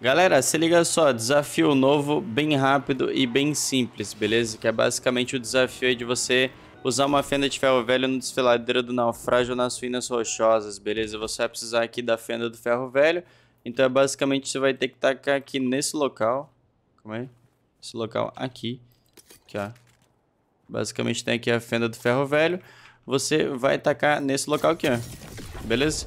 Galera, se liga só, desafio novo, bem rápido e bem simples, beleza? Que é basicamente o desafio de você usar uma fenda de ferro velho no desfiladeiro do naufrágio nas finas rochosas, beleza? Você vai precisar aqui da fenda do ferro velho, então é basicamente você vai ter que tacar aqui nesse local, como é? Esse local aqui, aqui ó. Basicamente tem aqui a fenda do ferro velho, você vai tacar nesse local aqui, ó, beleza?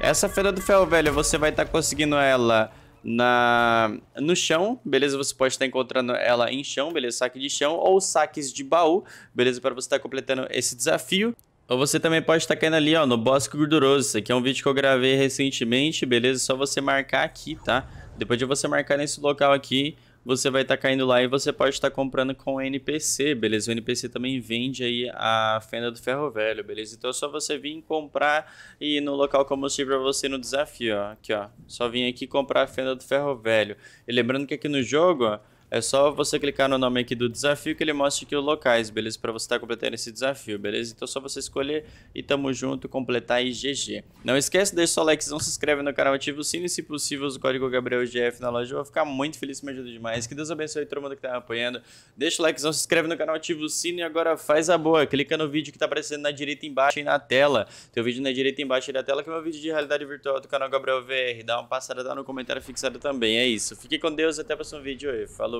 Essa fenda do ferro velho, você vai estar tá conseguindo ela na no chão, beleza? Você pode estar encontrando ela em chão, beleza? Saque de chão ou saques de baú, beleza? Para você estar tá completando esse desafio. Ou você também pode estar caindo ali, ó, no Bosque Gorduroso. Isso aqui é um vídeo que eu gravei recentemente, beleza? só você marcar aqui, tá? Depois de você marcar nesse local aqui, você vai estar tá caindo lá e você pode estar tá comprando com o NPC, beleza? O NPC também vende aí a fenda do ferro velho, beleza? Então é só você vir comprar e ir no local combustível para você no desafio, ó. Aqui, ó. Só vir aqui comprar a fenda do ferro velho. E lembrando que aqui no jogo, ó, é só você clicar no nome aqui do desafio que ele mostra aqui os locais, beleza? Para você estar tá completando esse desafio, beleza? Então é só você escolher e tamo junto, completar e GG. Não esquece, deixa o seu likezão, se inscreve no canal, ativa o sino e se possível usa o código GabrielGF na loja. Eu vou ficar muito feliz, me ajuda demais. Que Deus abençoe todo mundo que tá me apoiando. Deixa o likezão, se inscreve no canal, ativa o sino e agora faz a boa. Clica no vídeo que tá aparecendo na direita embaixo e na tela. Tem o vídeo na direita embaixo e na tela que é meu vídeo de realidade virtual do canal Gabriel VR. Dá uma passada, dá no comentário fixado também, é isso. Fique com Deus, até o próximo vídeo. Falou!